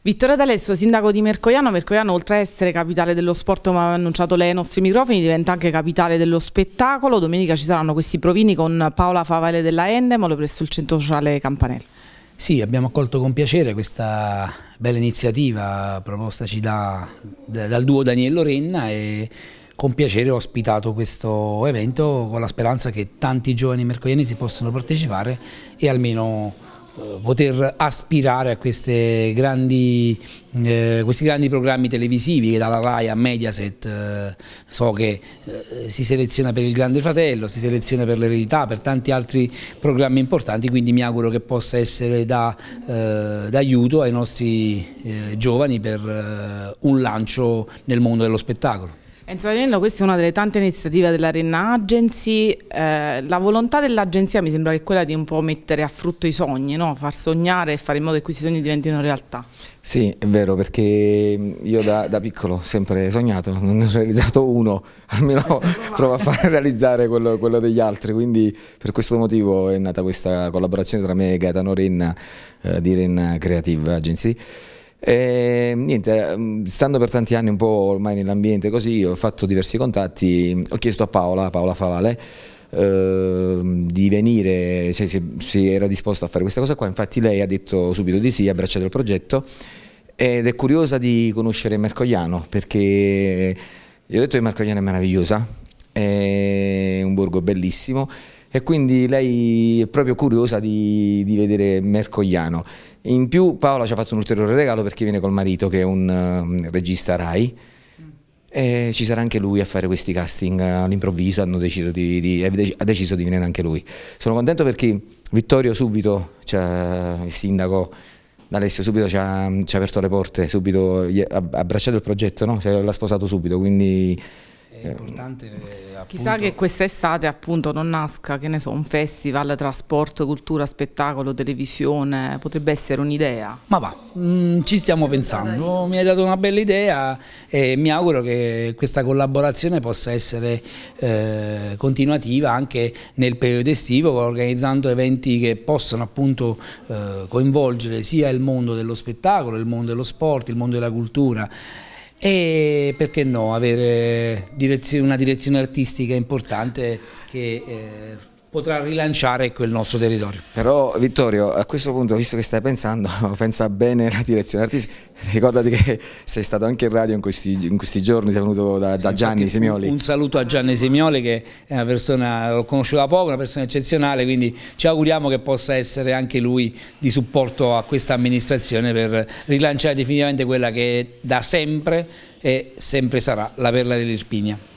Vittorio D'Alesso, sindaco di Mercoiano. Mercoiano, oltre a essere capitale dello sport, come ha annunciato lei ai nostri microfoni, diventa anche capitale dello spettacolo. Domenica ci saranno questi provini con Paola Favale della Endemolo presso il centro sociale Campanella. Sì, abbiamo accolto con piacere questa bella iniziativa propostaci da, da, dal duo Daniello Renna e con piacere ho ospitato questo evento con la speranza che tanti giovani mercoiani si possano partecipare e almeno eh, poter aspirare a grandi, eh, questi grandi programmi televisivi che dalla RAI a Mediaset eh, so che eh, si seleziona per il Grande Fratello, si seleziona per l'eredità, per tanti altri programmi importanti quindi mi auguro che possa essere eh, d'aiuto ai nostri eh, giovani per un lancio nel mondo dello spettacolo. Enzo Agnello, questa è una delle tante iniziative dell'Arena Agency. Eh, la volontà dell'agenzia mi sembra che è quella di un po' mettere a frutto i sogni, no? far sognare e fare in modo che questi sogni diventino realtà. Sì, è vero, perché io da, da piccolo sempre sognato, non ne ho realizzato uno, almeno provo a far realizzare quello, quello, degli altri, quindi per questo motivo è nata questa collaborazione tra me e Gaetano Renna eh, di Renna Creative Agency e, niente, mm, stando per tanti anni un po' ormai nell'ambiente così, ho fatto diversi contatti, ho chiesto a Paola, Paola Favale, eh, di venire, se, se, se, era disposta a fare questa cosa qua, infatti lei ha detto subito di sì, ha abbracciato il progetto ed è curiosa di conoscere Mercogliano perché gli ho detto che Mercogliano è meravigliosa, è un borgo bellissimo e quindi lei è proprio curiosa di, di vedere Mercogliano. In più Paola ci ha fatto un ulteriore regalo perché viene col marito che è un uh, regista Rai e ci sarà anche lui a fare questi casting all'improvviso, di, di, ha deciso di venire anche lui. Sono contento perché Vittorio subito, cioè il sindaco D'Alessio subito ci ha, ci ha aperto le porte, subito ha abbracciato il progetto, no? l'ha sposato subito, quindi è eh. importante. Eh, appunto... Chissà che quest'estate appunto non nasca, che ne so, un festival tra sport, cultura, spettacolo, televisione, potrebbe essere un'idea. Ma va, mh, mm, ci stiamo pensando, mi hai dato una bella idea e mi auguro che questa collaborazione possa essere eh, continuativa anche nel periodo estivo, organizzando eventi che possano appunto eh, coinvolgere sia il mondo dello spettacolo, il mondo dello sport, il mondo della cultura e perché no avere una direzione artistica importante che eh, potrà rilanciare quel nostro territorio. Però Vittorio, a questo punto, visto che stai pensando, pensa bene alla direzione artistica, ricordati che sei stato anche in radio in questi, in questi giorni, sei venuto da, da Gianni Semioli. Un saluto a Gianni Semioli che è una persona, l'ho conosciuto da poco, una persona eccezionale, quindi ci auguriamo che possa essere anche lui di supporto a questa amministrazione per rilanciare definitivamente quella che è da sempre e sempre sarà la perla dell'Irpinia.